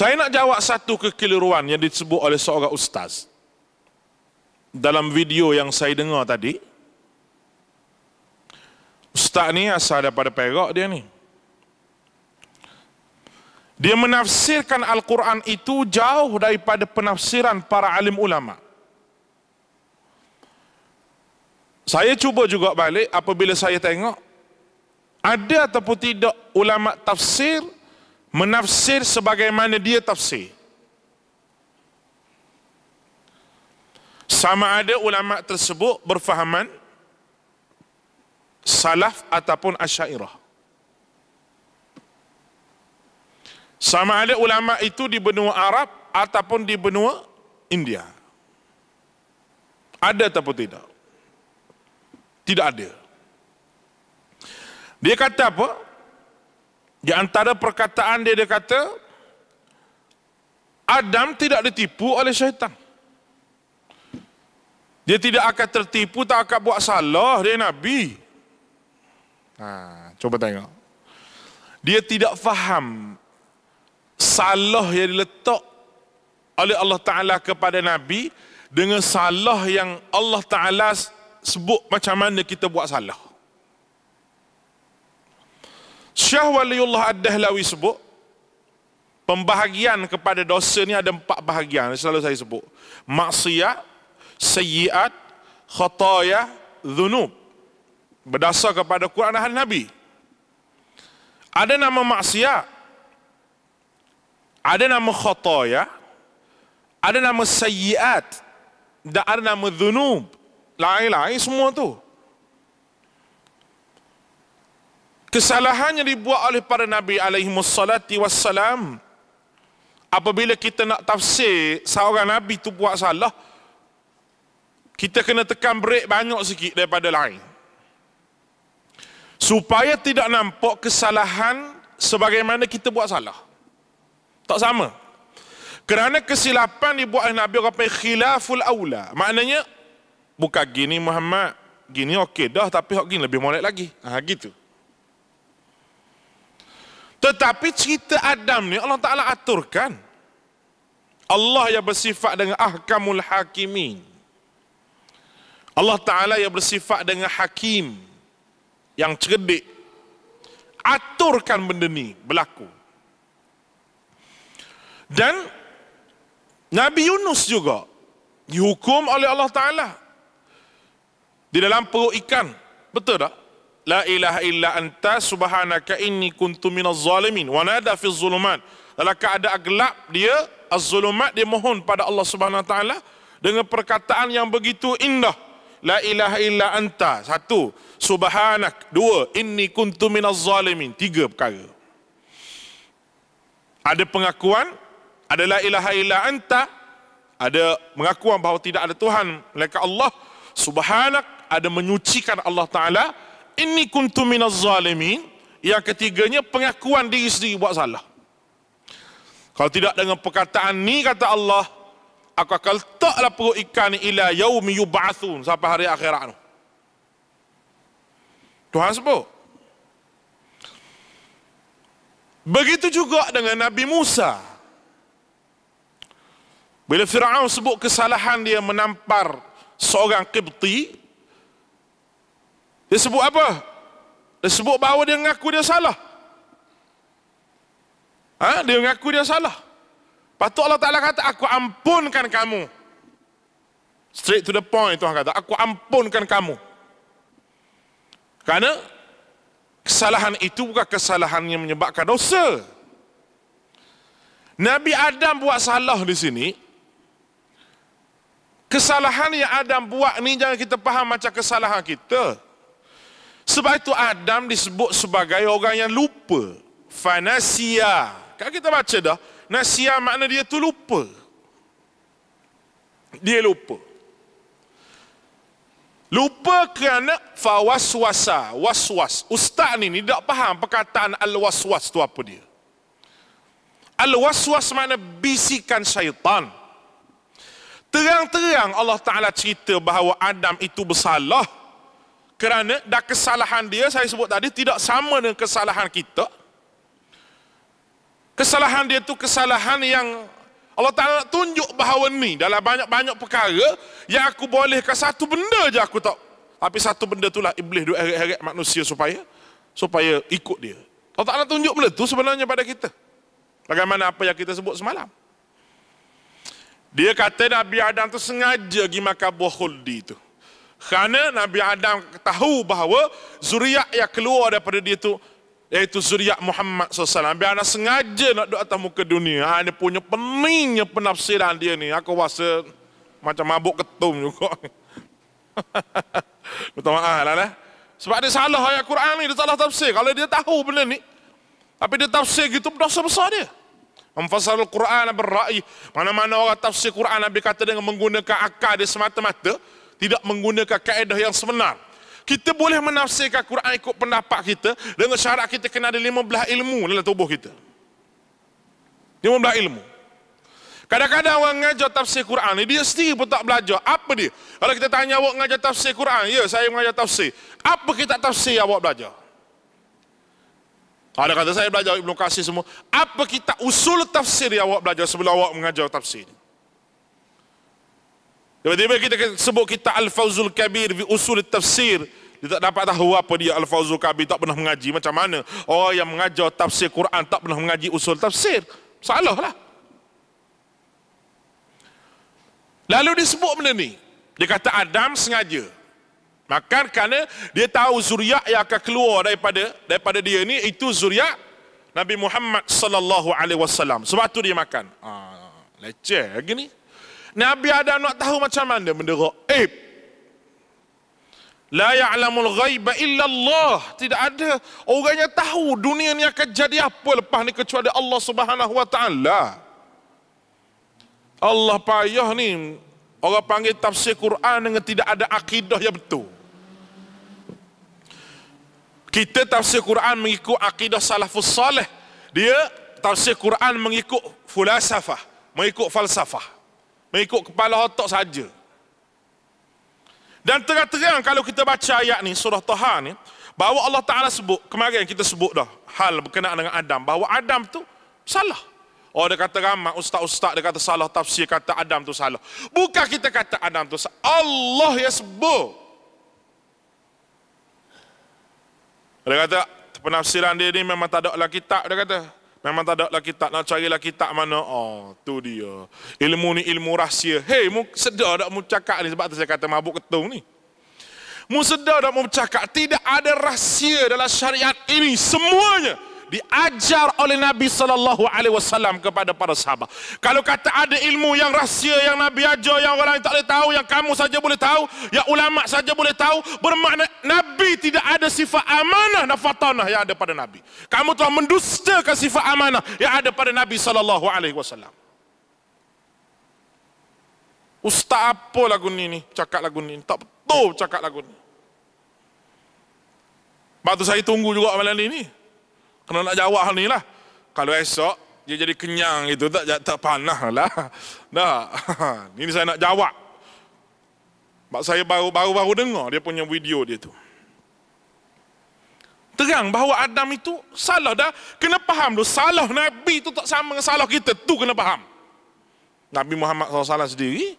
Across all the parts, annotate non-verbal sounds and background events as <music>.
Saya nak jawab satu kekeliruan yang disebut oleh seorang ustaz. Dalam video yang saya dengar tadi. Ustaz ni asal daripada Perak dia ni. Dia menafsirkan Al-Quran itu jauh daripada penafsiran para alim ulama. Saya cuba juga balik apabila saya tengok ada ataupun tidak ulama tafsir menafsir sebagaimana dia tafsir. Sama ada ulama tersebut berfahaman salaf ataupun asyairah. Sama ada ulama itu di benua Arab ataupun di benua India. Ada ataupun tidak? Tidak ada. Dia kata apa? Di antara perkataan dia dia kata Adam tidak ditipu oleh syaitan. Dia tidak akan tertipu, tak akan buat salah dia nabi. Ha, cuba tengok. Dia tidak faham salah yang diletak oleh Allah Taala kepada nabi dengan salah yang Allah Taala sebut macam mana kita buat salah. Syah Waliullah Ad-Dahlawi sebut, pembahagian kepada dosa ni ada empat bahagian, selalu saya sebut. Maksiat, sayyiat, khataya, dhunub. Berdasar kepada Quran dan Nabi. Ada nama maksiat, ada nama khataya, ada nama sayyiat, dan ada nama dhunub. Lain-lain semua tu. kesalahan yang dibuat oleh para nabi alaihi wassalati wassalam apabila kita nak tafsir seorang nabi tu buat salah kita kena tekan brek banyak sikit daripada lain supaya tidak nampak kesalahan sebagaimana kita buat salah tak sama kerana kesilapan dibuat oleh nabi apa khilaful aula maknanya bukan gini Muhammad gini okey dah tapi hok gini lebih molek lagi ha gitu tetapi cerita Adam ni Allah Ta'ala aturkan. Allah yang bersifat dengan ahkamul hakimin. Allah Ta'ala yang bersifat dengan hakim. Yang cerdik. Aturkan benda ni berlaku. Dan Nabi Yunus juga dihukum oleh Allah Ta'ala. Di dalam perut ikan. Betul tak? La ilaha illa anta subhanaka inni kuntu minaz zalimin. Wa nada fi zulumat. Dalam keadaan gelap dia, az-zulumat dia mohon pada Allah subhanahu wa ta'ala dengan perkataan yang begitu indah. La ilaha illa anta. Satu, subhanak. Dua, inni kuntu minaz zalimin. Tiga perkara. Ada pengakuan, ada la ilaha illa anta. Ada mengakuan bahawa tidak ada Tuhan. Mereka Allah subhanak. Ada menyucikan Allah Ta'ala ini kuntu minaz zalimin yang ketiganya pengakuan diri sendiri buat salah kalau tidak dengan perkataan ni kata Allah aku akan letaklah perut ikan ni ila yaum yub'atsun sampai hari akhirat tu Tuhan sebut begitu juga dengan Nabi Musa bila Fir'aun sebut kesalahan dia menampar seorang Qibti dia sebut apa? Dia sebut bahawa dia mengaku dia salah. Ha? Dia mengaku dia salah. Lepas Allah Ta'ala kata, aku ampunkan kamu. Straight to the point Tuhan kata, aku ampunkan kamu. Kerana kesalahan itu bukan kesalahan yang menyebabkan dosa. Nabi Adam buat salah di sini. Kesalahan yang Adam buat ni jangan kita faham macam kesalahan kita. Sebab itu Adam disebut sebagai orang yang lupa. Fanasia. Kan kita baca dah. Nasia makna dia tu lupa. Dia lupa. Lupa kerana fawaswasa. Waswas. Ustaz ni, ni tak faham perkataan al-waswas tu apa dia. Al-waswas makna bisikan syaitan. Terang-terang Allah Ta'ala cerita bahawa Adam itu bersalah kerana dah kesalahan dia saya sebut tadi tidak sama dengan kesalahan kita kesalahan dia tu kesalahan yang Allah Ta'ala nak tunjuk bahawa ni dalam banyak-banyak perkara yang aku boleh ke satu benda je aku tak tapi satu benda itulah lah iblis duk heret-heret manusia supaya supaya ikut dia Allah Ta'ala tunjuk benda tu sebenarnya pada kita bagaimana apa yang kita sebut semalam dia kata Nabi Adam tu sengaja pergi makan buah khuldi tu kerana Nabi Adam tahu bahawa zuriat yang keluar daripada dia itu iaitu zuriat Muhammad SAW. Nabi Adam sengaja nak duduk atas muka dunia. Ha, dia punya peningnya penafsiran dia ni. Aku rasa macam mabuk ketum juga. Betul <laughs> maaf lah. Nah. Eh. Sebab dia salah ayat Quran ni, dia salah tafsir. Kalau dia tahu benda ni, tapi dia tafsir gitu, dosa besar dia. memfasal Al-Quran berra'i. Mana-mana orang tafsir Quran, Nabi kata dengan menggunakan akal dia semata-mata tidak menggunakan kaedah yang sebenar. Kita boleh menafsirkan Quran ikut pendapat kita dengan syarat kita kena ada belah ilmu dalam tubuh kita. Lima belah ilmu. Kadang-kadang orang mengajar tafsir Quran ni, dia sendiri pun tak belajar. Apa dia? Kalau kita tanya awak mengajar tafsir Quran, ya saya mengajar tafsir. Apa kita tafsir yang awak belajar? Ada kata saya belajar Ibn Qasih semua. Apa kita usul tafsir yang awak belajar sebelum awak mengajar tafsir ni? Tiba-tiba kita sebut kita Al-Fawzul Kabir di usul tafsir. Dia tak dapat tahu apa dia Al-Fawzul Kabir tak pernah mengaji. Macam mana orang oh, yang mengajar tafsir Quran tak pernah mengaji usul tafsir. Salah lah. Lalu dia sebut benda ni. Dia kata Adam sengaja. Maka kerana dia tahu zuriat yang akan keluar daripada daripada dia ni itu zuriat Nabi Muhammad sallallahu alaihi wasallam. Sebab tu dia makan. Ah, leceh lagi ni. Nabi ada nak tahu macam mana benda Eh. La ya'lamul ghaiba illa Allah. Tidak ada orang yang tahu dunia ni akan jadi apa lepas ni kecuali Allah Subhanahu wa taala. Allah payah ni orang panggil tafsir Quran dengan tidak ada akidah yang betul. Kita tafsir Quran mengikut akidah salafus salih. Dia tafsir Quran mengikut falsafah, mengikut falsafah mengikut kepala otak saja. Dan terang-terang kalau kita baca ayat ni surah Taha ni bahawa Allah Taala sebut kemarin kita sebut dah hal berkenaan dengan Adam bahawa Adam tu salah. Oh dia kata ramai ustaz-ustaz dia kata salah tafsir kata Adam tu salah. Bukan kita kata Adam tu salah. Allah yang sebut. Dia kata penafsiran dia ni memang tak ada lah kitab dia kata. Memang tak ada lah kitab, nak cari lah kitab mana. Oh, tu dia. Ilmu ni ilmu rahsia. Hei, mu sedar tak mu cakap ni sebab tu saya kata mabuk ketung ni. Mu sedar tak mu cakap, tidak ada rahsia dalam syariat ini semuanya diajar oleh Nabi sallallahu alaihi wasallam kepada para sahabat. Kalau kata ada ilmu yang rahsia yang Nabi ajar yang orang lain tak boleh tahu, yang kamu saja boleh tahu, yang ulama saja boleh tahu, bermakna Nabi tidak ada sifat amanah dan fatanah yang ada pada Nabi. Kamu telah mendustakan sifat amanah yang ada pada Nabi sallallahu alaihi wasallam. Ustaz apa lagu ni ni? Cakap lagu ni. Tak betul cakap lagu ni. Batu saya tunggu juga malam ni ni kena nak jawab hal ni lah. Kalau esok, dia jadi kenyang gitu, tak, tak panah lah. Dah, <laughs> ini saya nak jawab. Sebab saya baru-baru dengar dia punya video dia tu. Terang bahawa Adam itu salah dah. Kena faham tu, salah Nabi itu tak sama dengan salah kita. Tu kena faham. Nabi Muhammad SAW sendiri,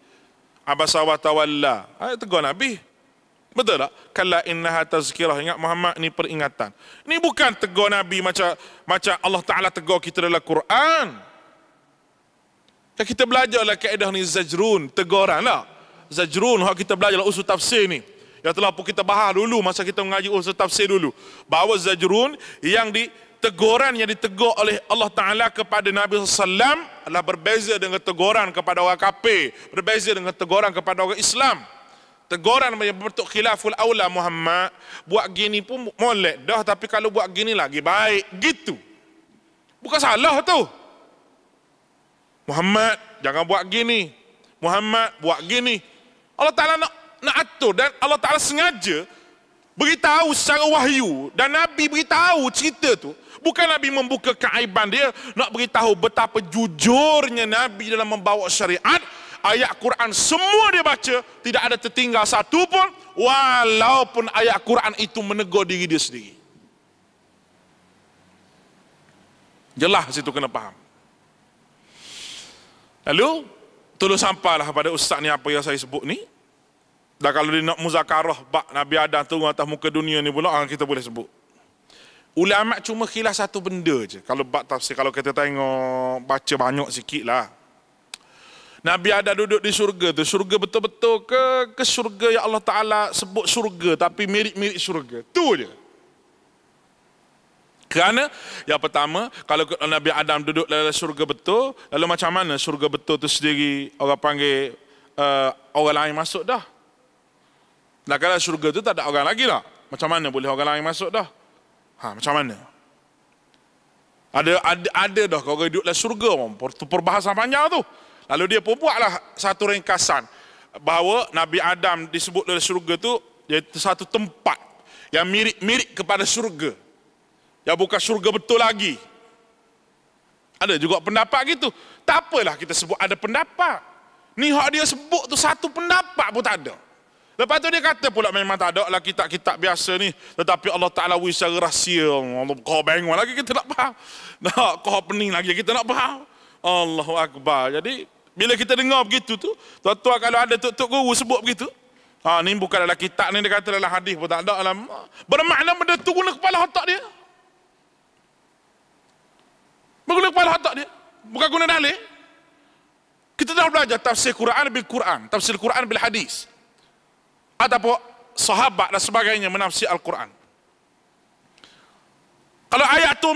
Abasawah tawalla. Ayat ah, Nabi. Nabi. Betul tak? Kala innaha tazkirah. Ingat Muhammad ni peringatan. Ni bukan tegur Nabi macam macam Allah Ta'ala tegur kita dalam Quran. Kan kita belajarlah kaedah ni zajrun, teguran lah. Zajrun, hak kita belajarlah usul tafsir ni. Yang telah pun kita bahas dulu masa kita mengaji usul tafsir dulu. Bahawa zajrun yang di teguran yang ditegur oleh Allah Ta'ala kepada Nabi SAW adalah berbeza dengan teguran kepada orang kafir. Berbeza dengan teguran kepada orang Islam. Tegur macam bentuk khilaful aula Muhammad. Buat gini pun molek dah tapi kalau buat gini lagi baik. Gitu. Bukan salah tu. Muhammad jangan buat gini. Muhammad buat gini. Allah Ta'ala nak, nak atur dan Allah Ta'ala sengaja beritahu secara wahyu dan Nabi beritahu cerita tu. Bukan Nabi membuka keaiban dia nak beritahu betapa jujurnya Nabi dalam membawa syariat ayat Quran semua dia baca, tidak ada tertinggal satu pun walaupun ayat Quran itu menegur diri dia sendiri. Jelas situ kena faham. Lalu tolong sampailah pada ustaz ni apa yang saya sebut ni. Dan kalau dia nak muzakarah bak Nabi Adam turun atas muka dunia ni pula ah, kita boleh sebut. Ulama cuma khilaf satu benda je. Kalau bak tafsir, kalau kita tengok baca banyak sikit lah. Nabi ada duduk di surga tu. Surga betul-betul ke ke syurga yang Allah Ta'ala sebut surga, tapi mirip-mirip surga Tu je. Kerana yang pertama, kalau Nabi Adam duduk dalam surga betul, lalu macam mana surga betul tu sendiri orang panggil uh, orang lain masuk dah. Nah, kalau syurga tu tak ada orang lagi lah. Macam mana boleh orang lain masuk dah? Ha, macam mana? Ada ada, ada dah kalau duduk dalam surga syurga, perbahasan panjang tu. Lalu dia pun buatlah satu ringkasan bahawa Nabi Adam disebut dalam syurga tu iaitu satu tempat yang mirip-mirip kepada syurga. Yang bukan syurga betul lagi. Ada juga pendapat gitu. Tak apalah kita sebut ada pendapat. Ni hak dia sebut tu satu pendapat pun tak ada. Lepas tu dia kata pula memang tak ada lah kitab-kitab biasa ni. Tetapi Allah Ta'ala wui secara rahsia. Allah kau bengong lagi kita nak faham. <laughs> Nak kau pening lagi kita nak faham. Allahu Akbar. Jadi bila kita dengar begitu tu, tuan-tuan kalau ada tok-tok guru sebut begitu, ha ni bukan dalam kitab ni dia kata dalam hadis pun tak ada dalam. Lah, Bermakna benda tu guna kepala otak dia. Guna kepala otak dia. Bukan guna dalil. Kita dah belajar tafsir Quran bil Quran, tafsir Quran bil hadis. ada Ataupun sahabat dan sebagainya menafsir Al-Quran. Kalau ayat tu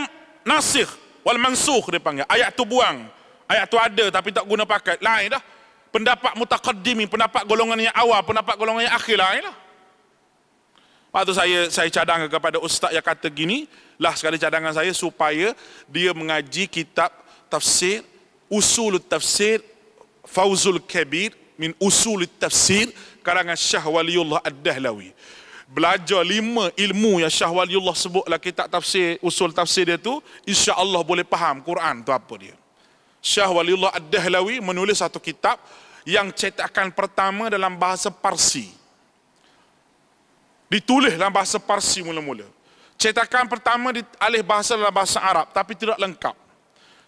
nasikh wal mansukh dia panggil, ayat tu buang, Ayat tu ada tapi tak guna pakai. Lain dah. Pendapat mutaqaddimi, pendapat golongan yang awal, pendapat golongan yang akhir lain lah. Lepas tu saya, saya cadang kepada ustaz yang kata gini, lah sekali cadangan saya supaya dia mengaji kitab tafsir, usul tafsir, fauzul kabir, min usul tafsir, karangan Syah Waliullah Ad-Dahlawi. Belajar lima ilmu yang Syah Waliullah sebutlah kitab tafsir, usul tafsir dia tu, insya Allah boleh faham Quran tu apa dia. Syah Walillah Ad-Dahlawi menulis satu kitab yang cetakan pertama dalam bahasa Parsi. Ditulis dalam bahasa Parsi mula-mula. Cetakan pertama dialih bahasa dalam bahasa Arab tapi tidak lengkap.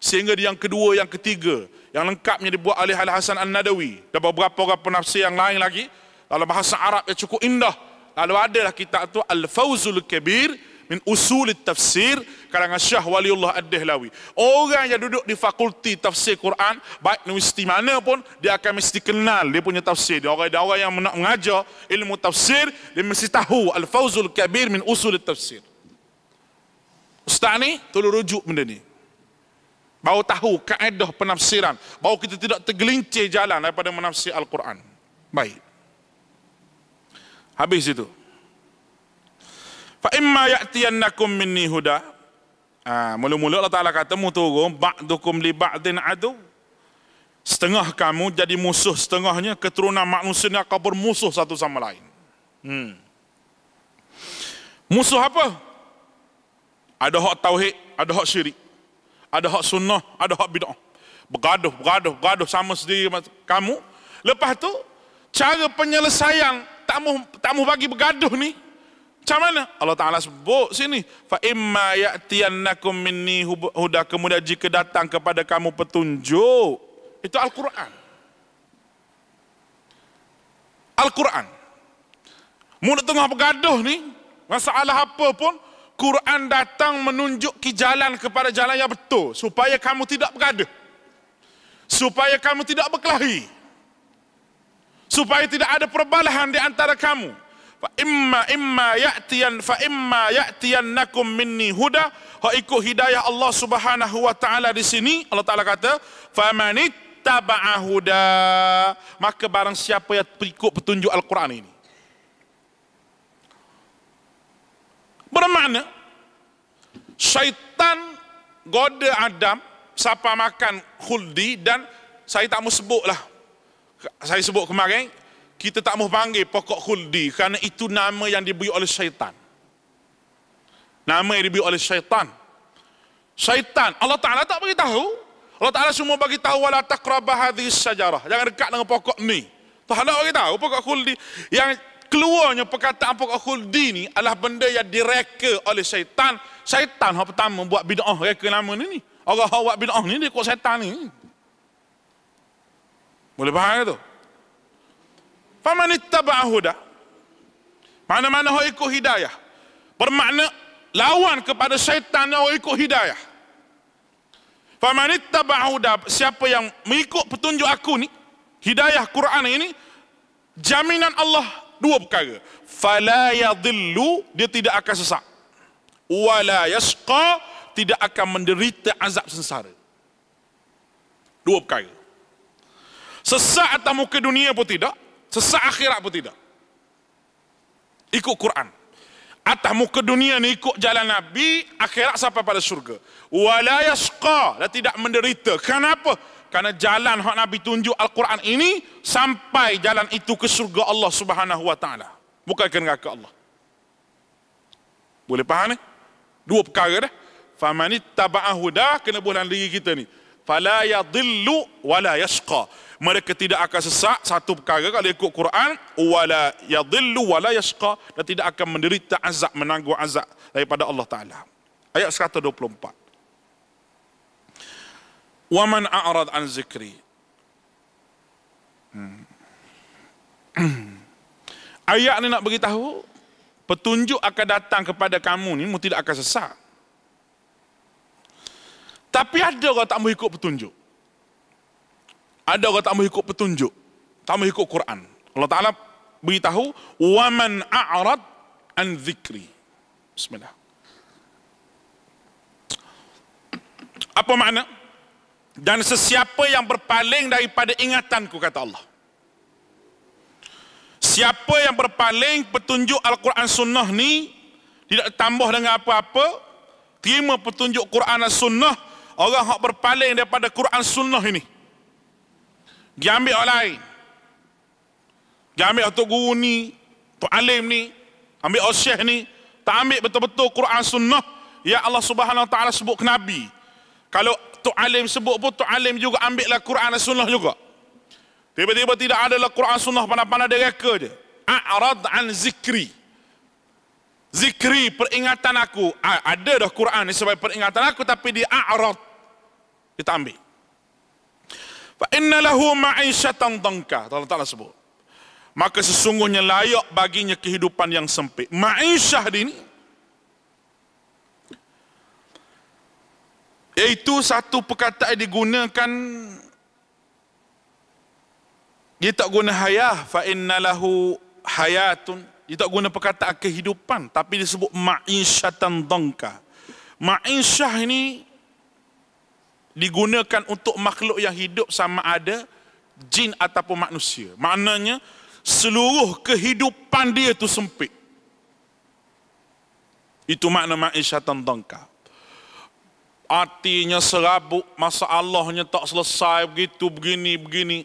Sehingga di yang kedua, yang ketiga, yang lengkapnya dibuat oleh Al-Hasan An-Nadawi dan beberapa orang penafsir yang lain lagi dalam bahasa Arab yang cukup indah. Lalu adalah kitab itu al Fauzul Kabir min usul tafsir kalangan Syah Waliullah Ad-Dahlawi. Orang yang duduk di fakulti tafsir Quran, baik universiti mana pun, dia akan mesti kenal dia punya tafsir. Dia orang, dia orang yang nak mengajar ilmu tafsir, dia mesti tahu al Fauzul kabir min usul tafsir. Ustaz ni, tolong rujuk benda ni. Baru tahu kaedah penafsiran. Baru kita tidak tergelincir jalan daripada menafsir Al-Quran. Baik. Habis itu. Fa imma ya'tiyannakum minni huda. Ah, ha, mula-mula Allah Taala kata mu turun ba'dukum li ba'din adu. Setengah kamu jadi musuh setengahnya keturunan manusia ni akan bermusuh satu sama lain. Hmm. Musuh apa? Ada hak tauhid, ada hak syirik. Ada hak sunnah, ada hak bid'ah. Bergaduh, bergaduh, bergaduh sama sendiri kamu. Lepas tu cara penyelesaian tak mau tak mau bagi bergaduh ni macam mana? Allah Ta'ala sebut sini. Fa'imma ya'tiannakum minni huda kemudian jika datang kepada kamu petunjuk. Itu Al-Quran. Al-Quran. Mula tengah bergaduh ni, masalah apa pun, Quran datang menunjuk ke jalan kepada jalan yang betul. Supaya kamu tidak bergaduh. Supaya kamu tidak berkelahi. Supaya tidak ada perbalahan di antara kamu fa imma imma ya'tiyan fa imma nakum minni huda ha ikut hidayah Allah Subhanahu wa taala di sini Allah taala kata fa famanittaba'a huda maka barang siapa yang ikut petunjuk al-Quran ini bermakna syaitan goda Adam siapa makan khuldi dan saya tak mau sebutlah saya sebut kemarin kita tak mau panggil pokok khuldi kerana itu nama yang diberi oleh syaitan. Nama yang diberi oleh syaitan. Syaitan. Allah Ta'ala tak beritahu. Allah Ta'ala semua bagi tahu wala taqrabah hadis sejarah. Jangan dekat dengan pokok ni. Tuhan tak beritahu pokok khuldi. Yang keluarnya perkataan pokok khuldi ni adalah benda yang direka oleh syaitan. Syaitan yang pertama buat bid'ah reka nama ni ni. Orang yang buat bid'ah ni dia kuat syaitan ni. Boleh faham ke tu? Faman ittaba'a huda. Mana-mana orang ikut hidayah. Bermakna lawan kepada syaitan orang ikut hidayah. Faman ittaba'a huda. Siapa yang mengikut petunjuk aku ni. Hidayah Quran ini. Jaminan Allah dua perkara. Fala yadillu. Dia tidak akan sesak. Wala yasqa. Tidak akan menderita azab sengsara. Dua perkara. Sesak atas muka dunia pun tidak. Sesak akhirat pun tidak. Ikut Quran. Atas muka dunia ni ikut jalan Nabi, akhirat sampai pada syurga. Wala yasqa, tidak menderita. Kenapa? Karena jalan hak Nabi tunjuk Al-Quran ini sampai jalan itu ke syurga Allah Subhanahu wa taala. Bukan ke Allah. Boleh faham ni? Dua perkara dah. tabaah Hudah kena bulan diri kita ni. Fala yadhillu wala mereka tidak akan sesak satu perkara kalau ikut Quran wala yadhillu wala yashqa dan tidak akan menderita azab menanggung azab daripada Allah Taala. Ayat 124. Wa man a'rad an zikri. Hmm. <clears throat> Ayat ni nak beritahu petunjuk akan datang kepada kamu ni mu tidak akan sesak. Tapi ada orang tak mau ikut petunjuk ada orang tak mau ikut petunjuk tak mau ikut Quran Allah Taala beritahu waman a'rad an dzikri bismillah apa makna dan sesiapa yang berpaling daripada ingatanku kata Allah siapa yang berpaling petunjuk Al-Quran sunnah ni tidak tambah dengan apa-apa terima petunjuk Quran dan sunnah orang yang berpaling daripada Quran sunnah ini dia ambil orang lain. Dia ambil Tok Guru ni, Tok Alim ni, ambil orang Syekh ni, tak ambil betul-betul Quran Sunnah ya Allah Subhanahu Wa Taala sebut ke Nabi. Kalau Tok Alim sebut pun, Tok Alim juga ambil lah Quran dan Sunnah juga. Tiba-tiba tidak ada lah Quran Sunnah pandai-pandai dia reka je. A'rad an zikri. Zikri peringatan aku. Ada dah Quran ni sebagai peringatan aku tapi dia a'rad. Dia tak ambil. Inna lahu ma'isyatan dangka. Allah Ta'ala sebut. Maka sesungguhnya layak baginya kehidupan yang sempit. Ma'isyah ini. Iaitu satu perkataan yang digunakan. Dia tak guna hayah. Fa'inna lahu hayatun. Dia tak guna perkataan kehidupan. Tapi disebut ma'isyatan dangka. Ma'isyah Ma'isyah ini digunakan untuk makhluk yang hidup sama ada jin ataupun manusia. Maknanya seluruh kehidupan dia itu sempit. Itu makna ma'isha syaitan Artinya serabut masa Allahnya tak selesai begitu, begini, begini.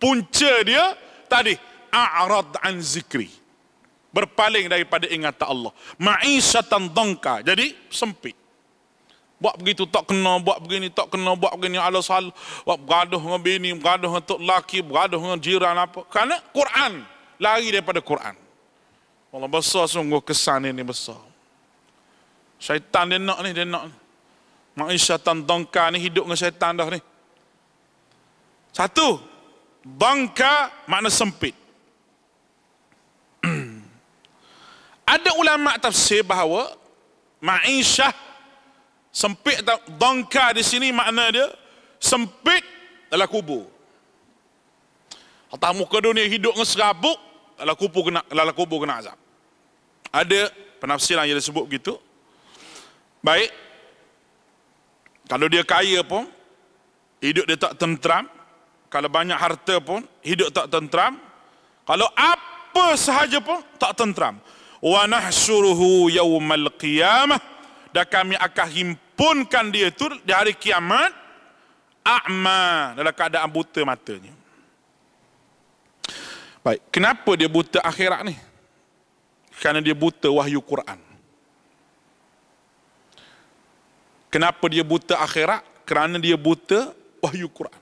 Punca dia tadi. A'rad an zikri. Berpaling daripada ingatan Allah. Ma'isha syaitan Jadi sempit buat begitu tak kena buat begini tak kena buat begini ala sal buat bergaduh dengan bini bergaduh dengan tok laki bergaduh dengan jiran apa kerana Quran lari daripada Quran Allah besar sungguh kesan ini besar syaitan dia nak ni dia nak ni Maksudnya syaitan dongka ni hidup dengan syaitan dah ni. Satu, bangka mana sempit. <clears throat> Ada ulama tafsir bahawa Ma'isyah sempit atau dongka di sini makna dia sempit dalam kubur. Atau muka dunia hidup dengan serabuk dalam kubur kena dalam kubur kena azab. Ada penafsiran yang disebut begitu. Baik. Kalau dia kaya pun hidup dia tak tenteram, kalau banyak harta pun hidup tak tenteram. Kalau apa sahaja pun tak tenteram. Wa nahsyuruhu yaumal qiyamah dan kami akan himpun punkan dia tu di hari kiamat a'ma dalam keadaan buta matanya. Baik, kenapa dia buta akhirat ni? Kerana dia buta wahyu Quran. Kenapa dia buta akhirat? Kerana dia buta wahyu Quran.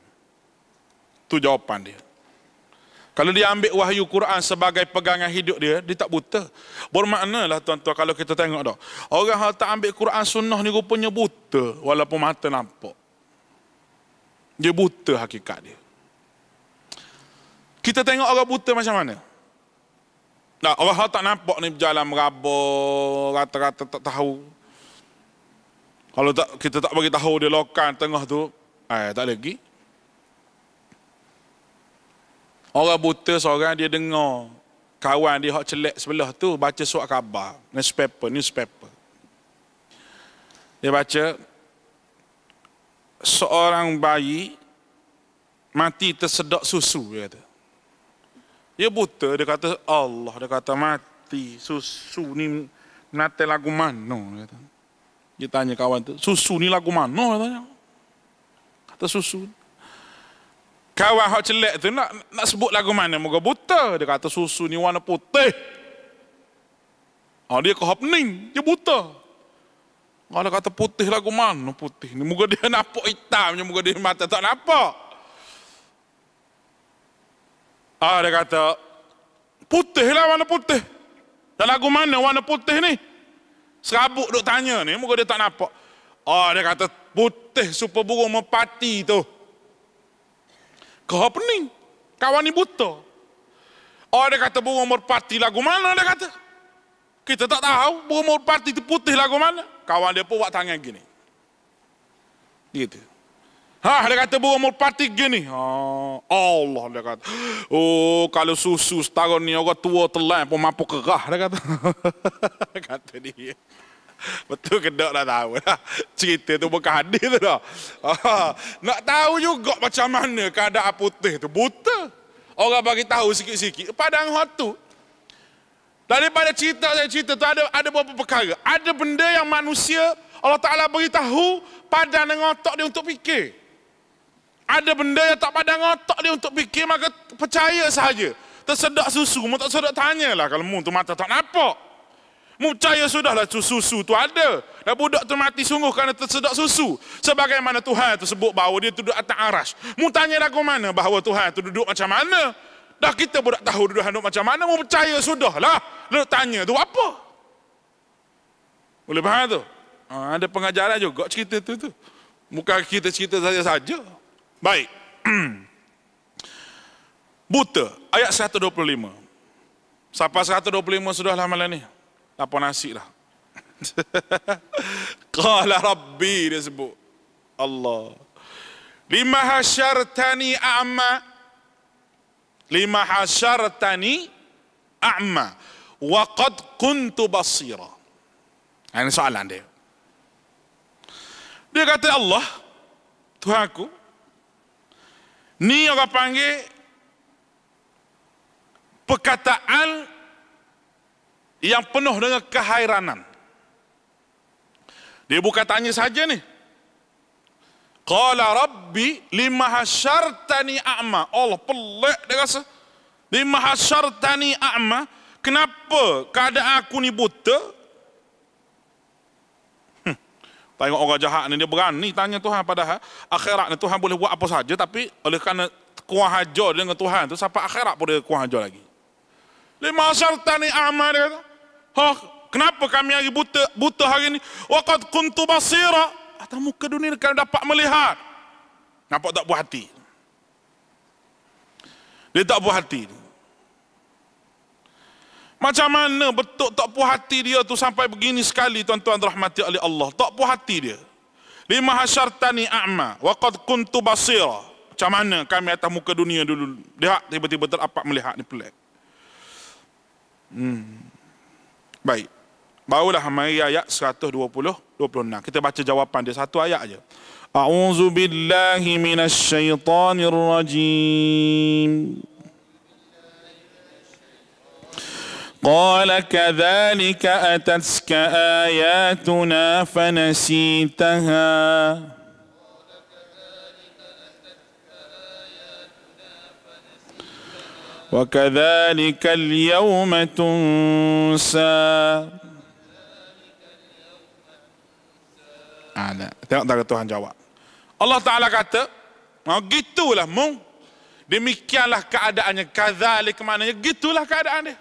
Tu jawapan dia. Kalau dia ambil wahyu Quran sebagai pegangan hidup dia, dia tak buta. lah tuan-tuan kalau kita tengok dah. Orang yang tak ambil Quran sunnah ni rupanya buta walaupun mata nampak. Dia buta hakikat dia. Kita tengok orang buta macam mana? Nah, orang yang tak nampak ni berjalan meraba, rata-rata tak tahu. Kalau tak kita tak bagi tahu dia lokan tengah tu, eh tak lagi. Orang buta seorang dia dengar kawan dia hak celak sebelah tu baca surat khabar, newspaper, newspaper. Dia baca seorang bayi mati tersedak susu dia kata. Dia buta dia kata Allah dia kata mati susu ni nate lagu mano dia Dia tanya kawan tu, susu ni lagu mano dia tanya. Kata susu. Ni. Kawan hak celek tu nak nak sebut lagu mana moga buta dia kata susu ni warna putih. Ah dia ke happening dia buta. Kalau ha, kata putih lagu mana putih ni moga dia <laughs> nampak hitamnya moga dia mata tak nampak. Ah dia kata putih lah warna putih. Dan lagu mana warna putih ni? Serabut duk tanya ni moga dia tak nampak. Ah dia kata putih super burung mempati tu kau pening. Kawan ni buta. Oh dia kata burung merpati lagu mana dia kata. Kita tak tahu burung merpati itu putih lagu mana. Kawan dia pun buat tangan gini. Gitu. Ha, dia kata burung merpati gini. Ha, Allah dia kata. Oh kalau susu setahun ni orang tua telan pun mampu kerah dia kata. <laughs> kata dia. Betul ke tak dah tahu lah. Cerita tu bukan hadis tu dah. nak tahu juga macam mana keadaan putih tu. Buta. Orang bagi tahu sikit-sikit. Padang hot tu. Daripada cerita saya cerita tu ada ada beberapa perkara. Ada benda yang manusia Allah Ta'ala beritahu padang dengan otak dia untuk fikir. Ada benda yang tak padang otak dia untuk fikir maka percaya saja Tersedak susu, mu tak sedak tanyalah kalau mu tu mata tak nampak. Mu sudah lah tu susu tu ada. Dan budak tu mati sungguh kerana tersedak susu. Sebagaimana Tuhan tu sebut bahawa dia duduk atas aras. Mu tanya aku lah mana bahawa Tuhan tu duduk macam mana. Dah kita budak tahu duduk duduk macam mana. Mu percaya sudah lah. Lalu tanya tu apa? Boleh faham tu? Ha, ada pengajaran juga cerita tu tu. Bukan kita cerita saja saja. Baik. <clears throat> Buta. Ayat 125. Sapa 125 lah malam ni. Apa nasi lah. <laughs> Qala Rabbi dia sebut. Allah. Lima hasyartani a'ma. Lima hasyartani a'ma. Wa qad kuntu basira. Ini soalan dia. Dia kata Allah. Tuhan aku. Ni orang panggil. Perkataan yang penuh dengan kehairanan. Dia bukan tanya saja ni. Qala rabbi lima hasyartani a'ma. Allah pelik dia rasa. Lima hasyartani a'ma. Kenapa keadaan aku ni buta? Hm. Tengok orang jahat ni dia berani tanya Tuhan padahal akhirat ni Tuhan boleh buat apa saja tapi oleh kerana kuah hajar dengan Tuhan tu sampai akhirat pun dia kuah hajar lagi. Lima hasyartani a'ma dia kata. Oh, kenapa kami hari buta, buta hari ini? Waqad kuntu basira. Atas muka dunia ini kami dapat melihat. Nampak tak buah hati? Dia tak buah hati. Macam mana betul tak puas hati dia tu sampai begini sekali tuan-tuan rahmati oleh Allah. Tak puas hati dia. Lima hasyartani a'ma wa qad kuntu basira. Macam mana kami atas muka dunia dulu. Lihat tiba-tiba terapak melihat ni pelik. Hmm. Baik. Barulah mari ayat 120 26. Kita baca jawapan dia satu ayat aja. A'udzu billahi minasyaitonir rajim. قال كذلك اتتك اياتنا فنسيتها وكذلك اليوم تنسى Ada. Ah, Tengok tak Tuhan jawab. Allah Ta'ala kata, oh, gitulah mu. Demikianlah keadaannya. Kazalik maknanya, gitulah keadaan dia.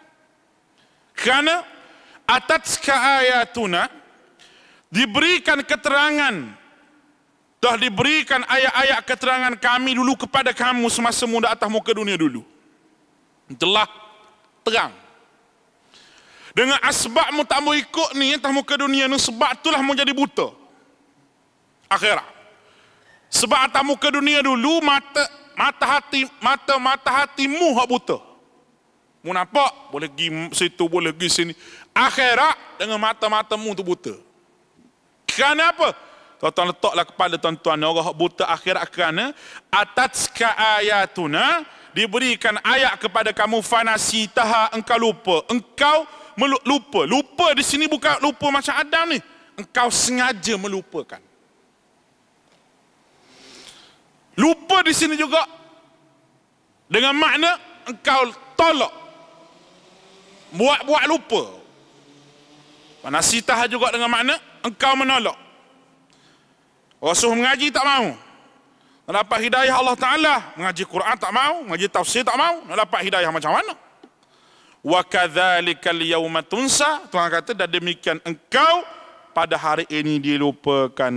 Kerana, atas ayatuna diberikan keterangan, telah diberikan ayat-ayat keterangan kami dulu kepada kamu semasa muda atas muka dunia dulu telah terang. Dengan asbab mu tak mau ikut ni, tak mau ke dunia ni, sebab itulah mu jadi buta. Akhirat. Sebab tak mau ke dunia dulu, mata mata hati mata mata hati mu hak buta. Mu nampak, boleh pergi situ, boleh pergi sini. Akhirat dengan mata-mata mu tu buta. Kenapa? Tuan-tuan letaklah kepala tuan-tuan orang buta akhirat kerana atatska ayatuna diberikan ayat kepada kamu fanasi taha engkau lupa engkau lupa lupa di sini bukan lupa macam Adam ni engkau sengaja melupakan lupa di sini juga dengan makna engkau tolak buat-buat lupa fanasi taha juga dengan makna engkau menolak Rasul mengaji tak mau? Nak dapat hidayah Allah Ta'ala. Mengaji Quran tak mau, mengaji tafsir tak mau. Nak dapat hidayah macam mana? Wa kadhalika liyawma tunsa. Tuhan kata, dan demikian engkau pada hari ini dilupakan.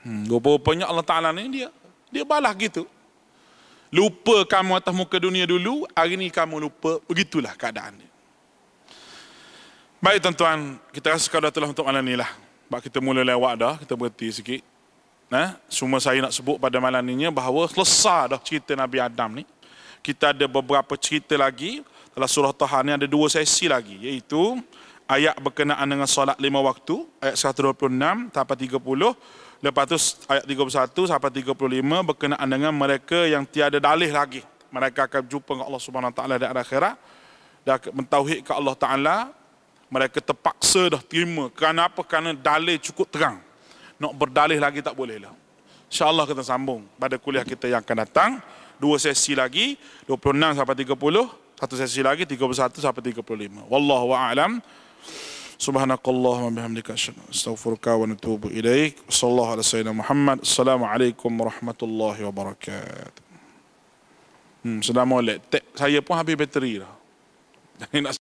Hmm, rupanya Allah Ta'ala ni dia. Dia balas gitu. Lupa kamu atas muka dunia dulu, hari ini kamu lupa. Begitulah keadaan dia. Baik tuan-tuan, kita rasa kau dah telah untuk malam ni lah. Sebab kita mula lewat dah, kita berhenti sikit. Eh, semua saya nak sebut pada malam ini bahawa selesai dah cerita Nabi Adam ni. Kita ada beberapa cerita lagi dalam surah Taha ni ada dua sesi lagi iaitu ayat berkenaan dengan solat lima waktu ayat 126 sampai 30 lepas tu ayat 31 sampai 35 berkenaan dengan mereka yang tiada dalih lagi mereka akan jumpa dengan Allah Subhanahu taala di akhirat dan mentauhid ke Allah taala mereka terpaksa dah terima Kenapa? apa kerana dalil cukup terang nak berdalih lagi tak boleh lah. InsyaAllah kita sambung pada kuliah kita yang akan datang. Dua sesi lagi, 26 sampai 30. Satu sesi lagi, 31 sampai 35. Wallahu'alam. Subhanakallahumma bihamdika asyhadu astaghfiruka wa atubu ilaik. Sallallahu alaihi wasallam Muhammad. Assalamualaikum warahmatullahi wabarakatuh. Hmm, sedang molek. Saya pun habis bateri dah. <laughs> Jadi nak